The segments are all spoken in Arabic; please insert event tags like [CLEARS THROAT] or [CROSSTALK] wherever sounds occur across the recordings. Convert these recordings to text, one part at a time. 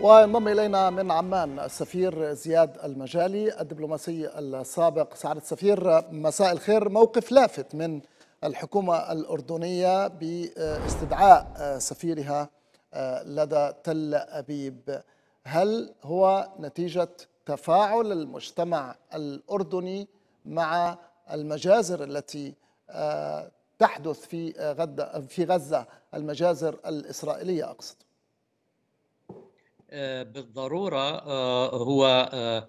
وينضم الينا من عمان السفير زياد المجالي الدبلوماسي السابق سعاده السفير مساء الخير موقف لافت من الحكومه الاردنيه باستدعاء سفيرها آه، لدى تل ابيب هل هو نتيجه تفاعل المجتمع الاردني مع المجازر التي آه، تحدث في غزه في غزه المجازر الاسرائيليه اقصد آه، بالضروره آه، هو آه،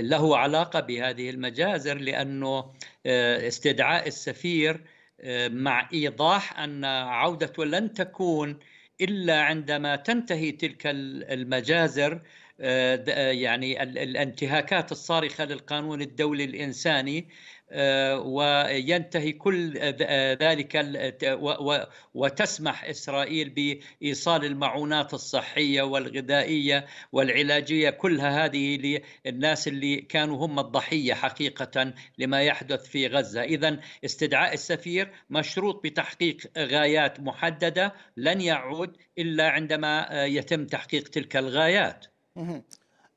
له علاقه بهذه المجازر لانه استدعاء السفير مع ايضاح ان عودته لن تكون الا عندما تنتهي تلك المجازر آه، آه، يعني الانتهاكات الصارخه للقانون الدولي الانساني آه، وينتهي كل ذلك وتسمح اسرائيل بايصال المعونات الصحيه والغذائيه والعلاجيه كلها هذه للناس اللي كانوا هم الضحيه حقيقه لما يحدث في غزه، اذا استدعاء السفير مشروط بتحقيق غايات محدده لن يعود الا عندما يتم تحقيق تلك الغايات.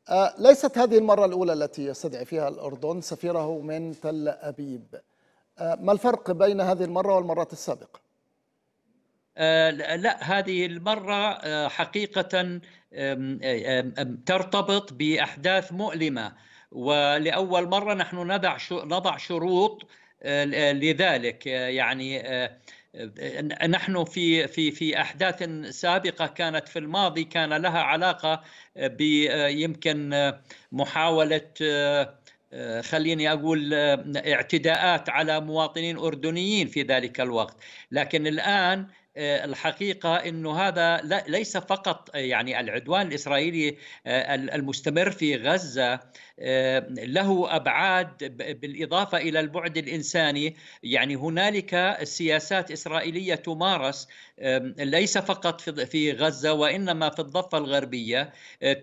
آه، ليست هذه المرة الأولى التي يستدعي فيها الأردن سفيره من تل أبيب آه، ما الفرق بين هذه المرة والمرات السابقة؟ آه، لا هذه المرة حقيقة ترتبط بأحداث مؤلمة ولأول مرة نحن نضع نضع شروط لذلك يعني نحن في في في احداث سابقه كانت في الماضي كان لها علاقه بيمكن محاوله خليني اقول اعتداءات على مواطنين اردنيين في ذلك الوقت، لكن الان الحقيقه انه هذا ليس فقط يعني العدوان الاسرائيلي المستمر في غزه آه، له ابعاد بالاضافه الى البعد الانساني يعني هنالك سياسات اسرائيليه تمارس ليس فقط في غزه وانما في الضفه الغربيه آه،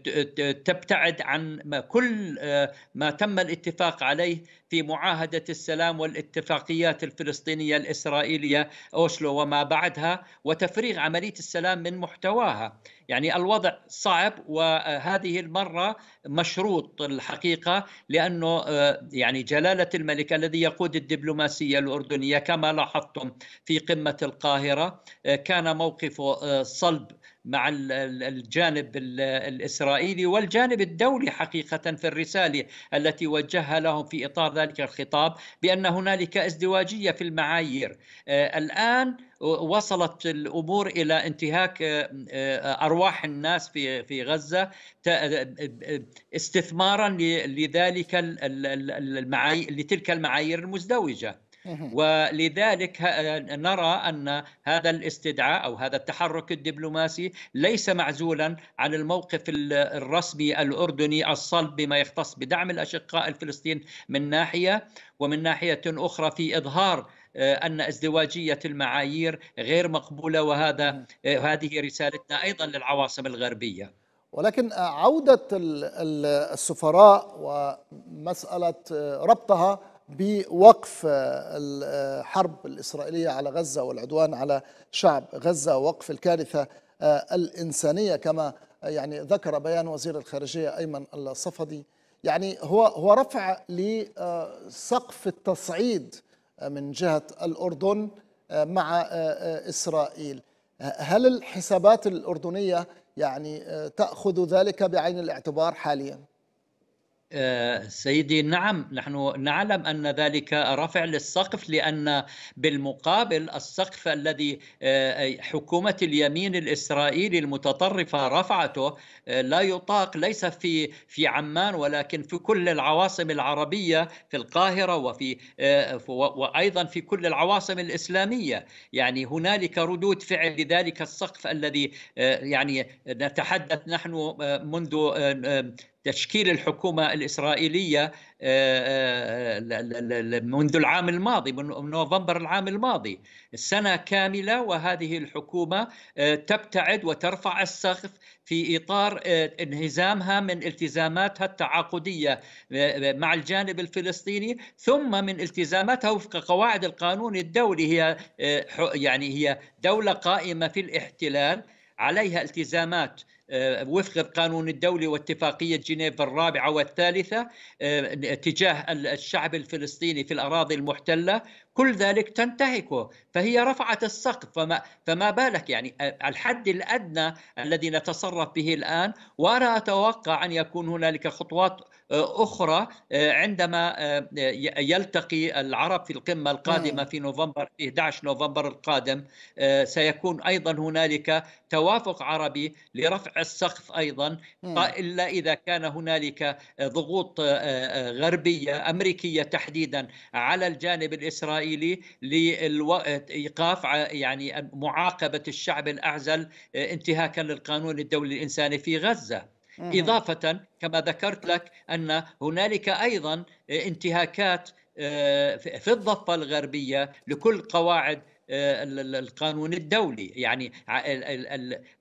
تبتعد عن كل آه، ما تم الاتفاق عليه في معاهده السلام والاتفاقيات الفلسطينيه الاسرائيليه اوسلو وما بعدها وتفريغ عمليه السلام من محتواها. يعني الوضع صعب وهذه المرة مشروط الحقيقة لأنه آه، يعني جلالة الملك الذي يقود الدبلوماسية الأردنية كما لاحظتم في قمة القاهرة آه، كان موقفه آه، صلب مع الجانب الاسرائيلي والجانب الدولي حقيقه في الرساله التي وجهها لهم في اطار ذلك الخطاب بان هنالك ازدواجيه في المعايير آه، الان وصلت الامور الى انتهاك آه، آه، ارواح الناس في في غزه استثمارا لذلك المعايير لتلك المعايير المزدوجه ولذلك نرى أن هذا الاستدعاء أو هذا التحرك الدبلوماسي ليس معزولا عن الموقف الرسمي الأردني الصلب بما يختص بدعم الأشقاء الفلسطين من ناحية ومن ناحية أخرى في إظهار آه، ان ازدواجيه المعايير غير مقبوله وهذا آه، هذه رسالتنا ايضا للعواصم الغربيه ولكن آه، عوده السفراء ومساله ربطها بوقف آه، الحرب آه، الإسرائيلية على غزة والعدوان على شعب غزة ووقف الكارثة آه، الإنسانية كما يعني ذكر بيان وزير الخارجية أيمن الصفدي يعني هو هو رفع لسقف التصعيد من جهة الأردن مع إسرائيل هل الحسابات الأردنية يعني تأخذ ذلك بعين الاعتبار حالياً؟ آه، سيدي نعم نحن نعلم ان ذلك رفع للسقف لان بالمقابل السقف الذي آه، حكومه اليمين الاسرائيلي المتطرفه رفعته آه، لا يطاق ليس في في عمان ولكن في كل العواصم العربيه في القاهره وفي وايضا في كل العواصم الاسلاميه يعني هنالك ردود فعل لذلك السقف الذي يعني نتحدث نحن منذ تشكيل الحكومه الاسرائيليه آه، آه، آه، منذ العام الماضي من نوفمبر العام الماضي سنه كامله وهذه الحكومه تبتعد وترفع السقف في اطار انهزامها من التزاماتها التعاقديه مع الجانب الفلسطيني ثم من التزاماتها وفق قواعد القانون الدولي هي يعني هي دوله قائمه في الاحتلال عليها التزامات آه، وفق القانون الدولي واتفاقية جنيف الرابعة والثالثة آه، تجاه الشعب الفلسطيني في الأراضي المحتلة كل ذلك تنتهكه فهي رفعت السقف فما, فما بالك يعني الحد الأدنى الذي نتصرف به الآن وأنا أتوقع أن يكون هنالك خطوات أخرى عندما يلتقي العرب في القمة القادمة في نوفمبر 11 نوفمبر القادم سيكون أيضا هنالك توافق عربي لرفع السقف أيضا إلا إذا كان هنالك ضغوط غربية أمريكية تحديدا على الجانب الإسرائيلي الإسرائيلي للوقت إيقاف يعني معاقبة الشعب الأعزل آه، انتهاكا للقانون الدولي الإنساني في غزة إضافة كما ذكرت لك أن هنالك أيضا آه، انتهاكات آه، في الضفة الغربية لكل قواعد القانون الدولي يعني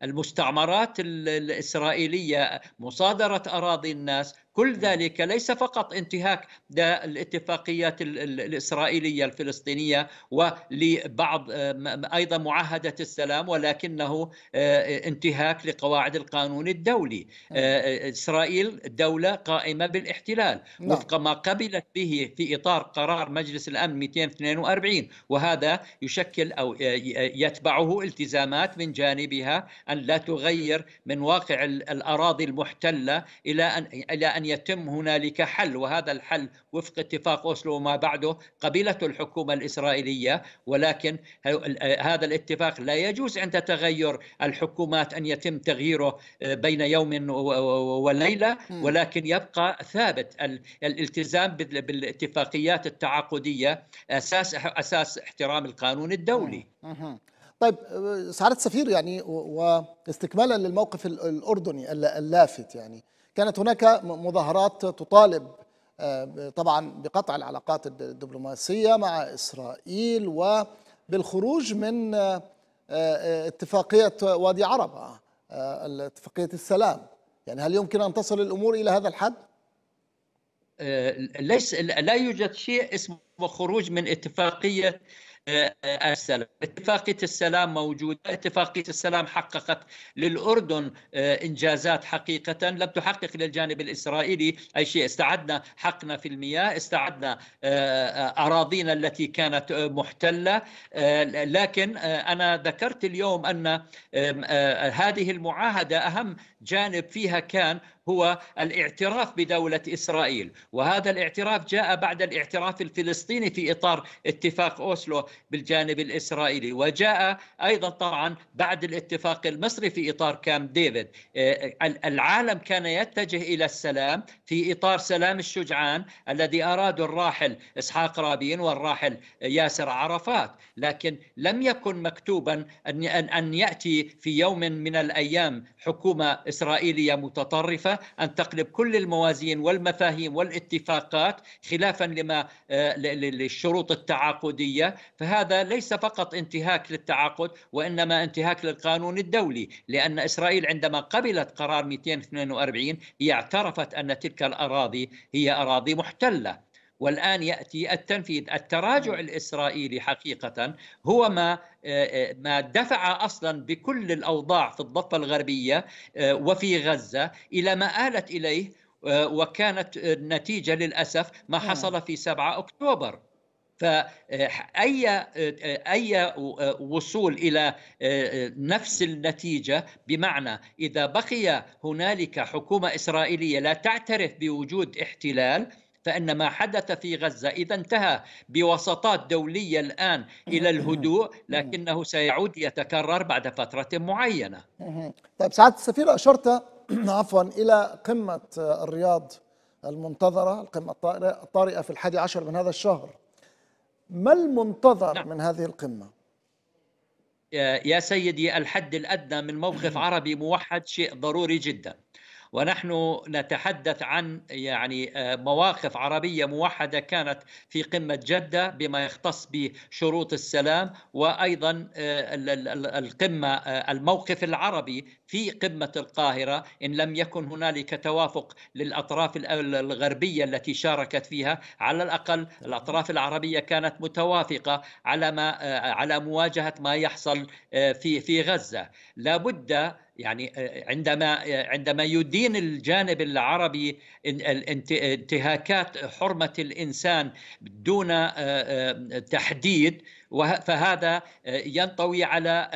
المستعمرات الإسرائيلية مصادرة أراضي الناس كل ذلك ليس فقط انتهاك الاتفاقيات الإسرائيلية الفلسطينية ولبعض آه، أيضا معاهدة السلام ولكنه آه، انتهاك لقواعد القانون الدولي نعم. آه، إسرائيل دولة قائمة بالاحتلال نعم. وفق ما قبلت به في إطار قرار مجلس الأمن 242 وهذا يشكل أو يتبعه التزامات من جانبها أن لا تغير من واقع الأراضي المحتلة إلى أن إلى أن يتم هنالك حل وهذا الحل وفق اتفاق اوسلو وما بعده قبيله الحكومه الاسرائيليه ولكن آه، هذا الاتفاق لا يجوز عند تغير الحكومات ان يتم تغييره آه، بين يوم وليله ولكن يبقى ثابت الالتزام بالاتفاقيات التعاقديه اساس اساس احترام القانون الدولي. طيب آه، سعاده السفير يعني واستكمالا للموقف الاردني اللافت يعني كانت هناك مظاهرات تطالب آه، طبعا بقطع العلاقات الدبلوماسية مع إسرائيل وبالخروج من آه، آه، اتفاقية وادي عربة اتفاقية السلام يعني هل يمكن أن تصل الأمور إلى هذا الحد؟ ليس لا يوجد شيء اسمه خروج من اتفاقية السلام اتفاقية السلام موجودة اتفاقية السلام حققت للأردن آه، إنجازات حقيقة لم تحقق للجانب الإسرائيلي أي شيء استعدنا حقنا في المياه استعدنا آه، آه، أراضينا التي كانت محتلة لكن أنا ذكرت اليوم أن هذه المعاهدة أهم جانب فيها كان هو الاعتراف بدولة إسرائيل وهذا الاعتراف جاء بعد الاعتراف الفلسطيني في إطار اتفاق أوسلو بالجانب الإسرائيلي وجاء أيضا طبعا بعد الاتفاق المصري في إطار كام ديفيد آه، العالم كان يتجه إلى السلام في إطار سلام الشجعان الذي أراد الراحل إسحاق رابين والراحل ياسر عرفات لكن لم يكن مكتوبا أن يأتي في يوم من الأيام حكومة إسرائيلية متطرفة أن تقلب كل الموازين والمفاهيم والاتفاقات خلافا لما آه، للشروط التعاقدية فهذا ليس فقط انتهاك للتعاقد وإنما انتهاك للقانون الدولي لأن إسرائيل عندما قبلت قرار 242 هي اعترفت أن تلك الأراضي هي أراضي محتلة والآن يأتي التنفيذ التراجع نعم. الإسرائيلي حقيقة هو ما آه، آه، ما دفع اصلا بكل الاوضاع في الضفه الغربيه آه، وفي غزه الى ما الت اليه وكانت النتيجه للاسف ما نعم. حصل في 7 اكتوبر فأي أي وصول إلى نفس النتيجة بمعنى إذا بقي هنالك حكومة إسرائيلية لا تعترف بوجود احتلال فان ما حدث في غزه اذا انتهى بوساطات دوليه الان الى الهدوء لكنه سيعود يتكرر بعد فتره معينه. طيب سعاده السفير اشرت [CLEARS THROAT] عفوا الى قمه الرياض المنتظره القمه الطارئه في الحادي عشر من هذا الشهر. ما المنتظر نعم. من هذه القمه؟ يا سيدي الحد الادنى من موقف [CLEARS THROAT] عربي موحد شيء ضروري جدا. ونحن نتحدث عن يعني آه، مواقف عربيه موحده كانت في قمه جده بما يختص بشروط السلام وايضا آه، القمه آه، الموقف العربي في قمه القاهره ان لم يكن هنالك توافق للاطراف الغربيه التي شاركت فيها على الاقل الاطراف العربيه كانت متوافقه على ما على مواجهه ما يحصل في في غزه لابد يعني آه، عندما آه، عندما يدين الجانب العربي انتهاكات حرمه الانسان دون آه، تحديد فهذا ينطوي على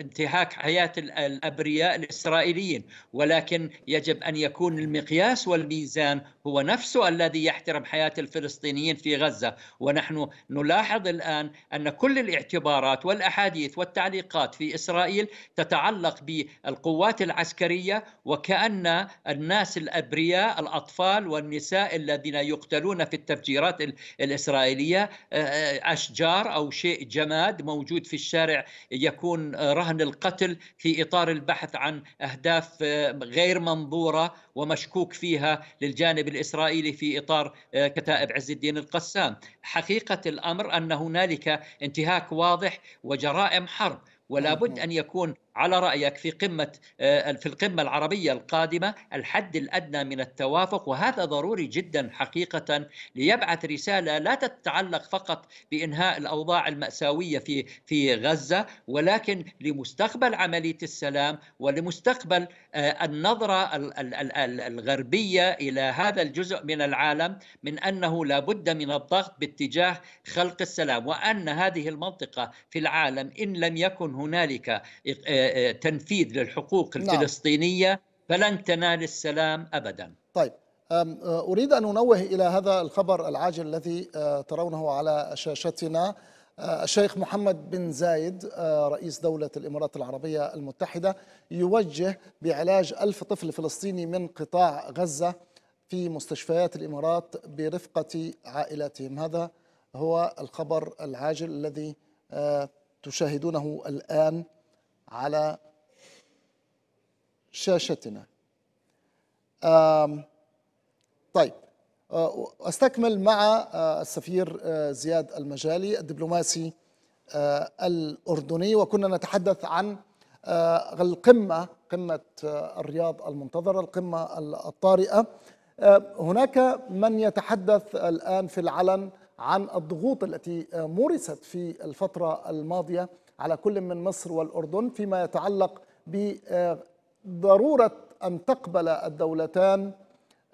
انتهاك حياه الابرياء الاسرائيليين ولكن يجب ان يكون المقياس والميزان هو نفسه الذي يحترم حياة الفلسطينيين في غزة ونحن نلاحظ الآن أن كل الاعتبارات والأحاديث والتعليقات في إسرائيل تتعلق بالقوات العسكرية وكأن الناس الأبرياء الأطفال والنساء الذين يقتلون في التفجيرات الإسرائيلية آه، آه، أشجار أو شيء جماد موجود في الشارع يكون آه، رهن القتل في إطار البحث عن أهداف غير منظورة ومشكوك فيها للجانب الاسرائيلي في اطار آه، كتائب عز الدين القسام. حقيقه الامر ان هنالك انتهاك واضح وجرائم حرب ولا نعم، بد نعم. ان يكون على رايك في قمه آه، في القمه العربيه القادمه الحد الادنى من التوافق وهذا ضروري جدا حقيقه ليبعث رساله لا تتعلق فقط بانهاء الاوضاع الماساويه في في غزه ولكن لمستقبل عمليه السلام ولمستقبل آه، النظره الغربيه الى هذا الجزء من العالم من انه لا بد من الضغط باتجاه خلق السلام وان هذه المنطقه في العالم ان لم يكن هنالك آه، تنفيذ للحقوق نعم. الفلسطينيه فلن تنال السلام ابدا. طيب اريد ان انوه الى هذا الخبر العاجل الذي ترونه على شاشتنا الشيخ محمد بن زايد رئيس دولة الإمارات العربية المتحدة يوجه بعلاج ألف طفل فلسطيني من قطاع غزة في مستشفيات الإمارات برفقة عائلاتهم هذا هو الخبر العاجل الذي تشاهدونه الآن على شاشتنا طيب آه، أستكمل مع آه، السفير آه، زياد المجالي الدبلوماسي الأردني وكنا نتحدث عن القمة قمة الرياض المنتظرة القمة الطارئة هناك من يتحدث الآن في العلن عن الضغوط التي مورست في الفترة الماضية على كل من مصر والأردن فيما يتعلق بضرورة أن تقبل الدولتان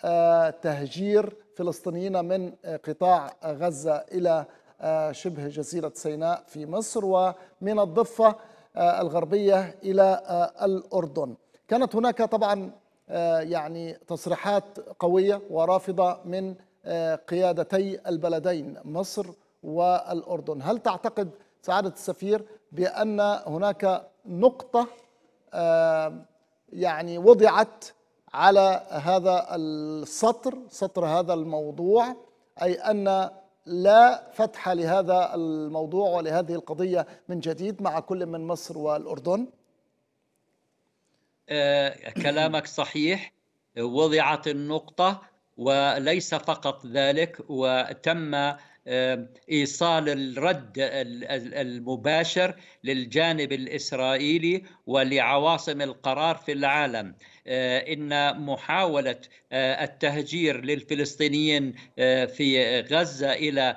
آه، تهجير فلسطينيين من آه، قطاع غزة إلى آه، شبه جزيرة سيناء في مصر ومن الضفة الغربية إلى الأردن كانت هناك طبعا يعني تصريحات قوية ورافضة من قيادتي البلدين مصر والأردن هل تعتقد سعادة السفير بأن هناك نقطة آه، يعني وضعت على هذا السطر سطر هذا الموضوع أي أن لا فتح لهذا الموضوع ولهذه القضية من جديد مع كل من مصر والأردن آه كلامك صحيح وضعت النقطة وليس فقط ذلك وتم ايصال الرد المباشر للجانب الاسرائيلي ولعواصم القرار في العالم آه، ان محاوله آه، التهجير للفلسطينيين آه، في غزه الى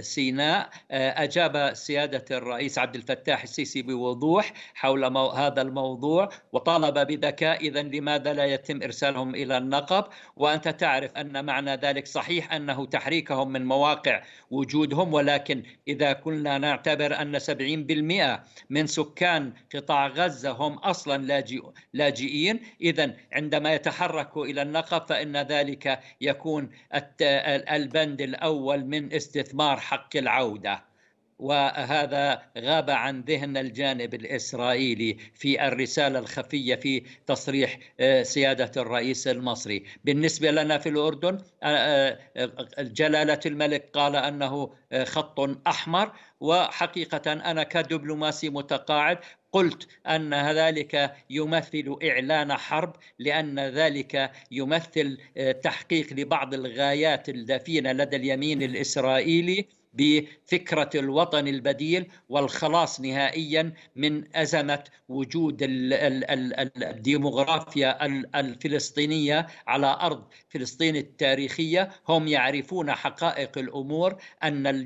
سيناء اجاب سياده الرئيس عبد الفتاح السيسي بوضوح حول هذا الموضوع وطالب بذكاء اذا لماذا لا يتم ارسالهم الى النقب وانت تعرف ان معنى ذلك صحيح انه تحريكهم من مواقع وجودهم ولكن اذا كنا نعتبر ان 70% من سكان قطاع غزه هم اصلا لاجئين إذا عندما يتحركوا إلى النقب فإن ذلك يكون البند الأول من استثمار حق العودة وهذا غاب عن ذهن الجانب الاسرائيلي في الرساله الخفيه في تصريح آه، سياده الرئيس المصري، بالنسبه لنا في الاردن آه، آه، جلاله الملك قال انه خط احمر وحقيقه انا كدبلوماسي متقاعد قلت ان ذلك يمثل اعلان حرب لان ذلك يمثل تحقيق لبعض الغايات الدفينه لدى اليمين الاسرائيلي بفكره الوطن البديل والخلاص نهائيا من ازمه وجود الديموغرافيا الفلسطينيه على ارض فلسطين التاريخيه هم يعرفون حقائق الامور ان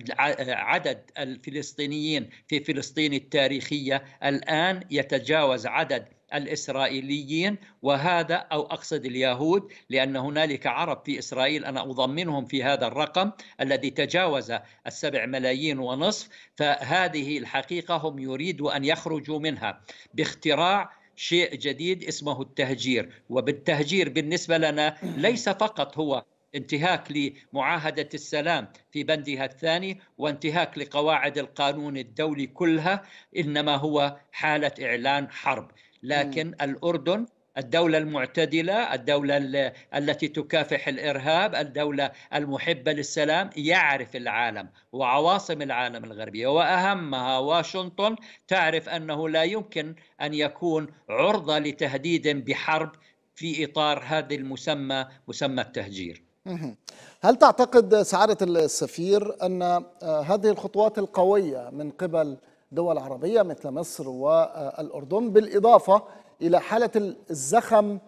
عدد الفلسطينيين في فلسطين التاريخيه الان يتجاوز عدد الإسرائيليين وهذا أو أقصد اليهود لأن هنالك عرب في إسرائيل أنا أضمنهم في هذا الرقم الذي تجاوز السبع ملايين ونصف فهذه الحقيقة هم يريدوا أن يخرجوا منها باختراع شيء جديد اسمه التهجير وبالتهجير بالنسبة لنا ليس فقط هو انتهاك لمعاهدة السلام في بندها الثاني وانتهاك لقواعد القانون الدولي كلها إنما هو حالة إعلان حرب لكن م. الأردن الدولة المعتدلة الدولة التي تكافح الإرهاب الدولة المحبة للسلام يعرف العالم وعواصم العالم الغربية وأهمها واشنطن تعرف أنه لا يمكن أن يكون عرضة لتهديد بحرب في إطار هذا المسمى مسمى التهجير هل تعتقد سعادة السفير أن آه، هذه الخطوات القوية من قبل دول عربية مثل مصر والأردن بالإضافة إلى حالة الزخم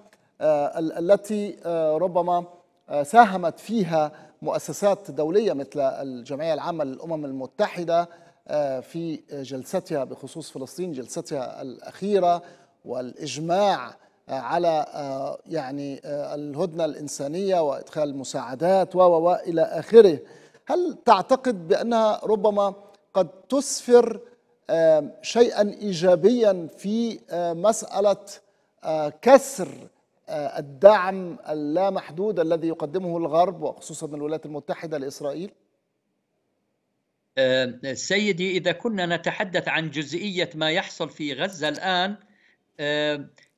آه، التي آه، ربما آه، ساهمت فيها مؤسسات دولية مثل الجمعية العامة للأمم المتحدة في جلستها بخصوص فلسطين جلستها الأخيرة والإجماع على يعني الهدنة الإنسانية وإدخال المساعدات وإلى إلى آخره هل تعتقد بأنها ربما قد تسفر شيئا ايجابيا في مساله كسر الدعم اللامحدود الذي يقدمه الغرب وخصوصا الولايات المتحده لاسرائيل؟ سيدي اذا كنا نتحدث عن جزئيه ما يحصل في غزه الان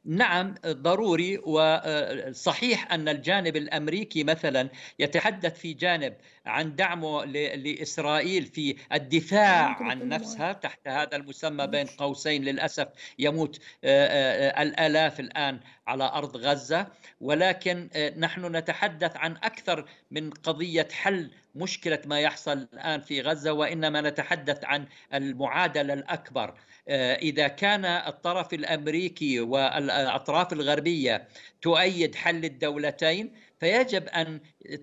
نعم ضروري وصحيح آه، ان الجانب الامريكي مثلا يتحدث في جانب عن دعمه لاسرائيل في الدفاع عن نفسها تحت هذا المسمى بين قوسين للاسف يموت آه، آه، الالاف الان على ارض غزه ولكن نحن نتحدث عن اكثر من قضيه حل مشكله ما يحصل الان في غزه وانما نتحدث عن المعادله الاكبر آه، اذا كان الطرف الامريكي والاطراف الغربيه تؤيد حل الدولتين فيجب ان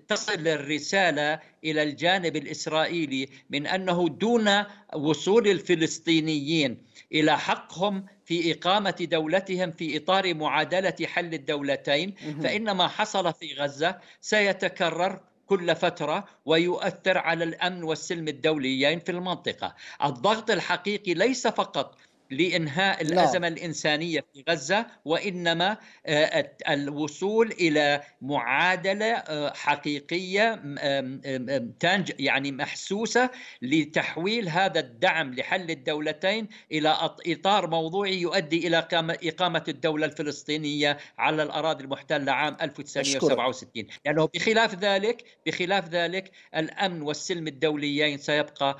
تصل الرساله الى الجانب الاسرائيلي من انه دون وصول الفلسطينيين الى حقهم في اقامه دولتهم في اطار معادله حل الدولتين فان ما حصل في غزه سيتكرر كل فتره ويؤثر على الامن والسلم الدوليين في المنطقه الضغط الحقيقي ليس فقط لانهاء الازمه لا. الانسانيه في غزه وانما آه، الوصول الى معادله آه، حقيقيه يعني محسوسه لتحويل هذا الدعم لحل الدولتين الى اطار موضوعي يؤدي الى اقامه الدوله الفلسطينيه على الاراضي المحتله عام 1967 لانه يعني بخلاف ذلك بخلاف ذلك الامن والسلم الدوليين سيبقى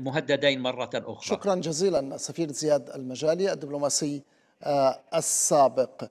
مهددين مره اخرى شكرا جزيلا سفير زياد المجالي الدبلوماسي آه، السابق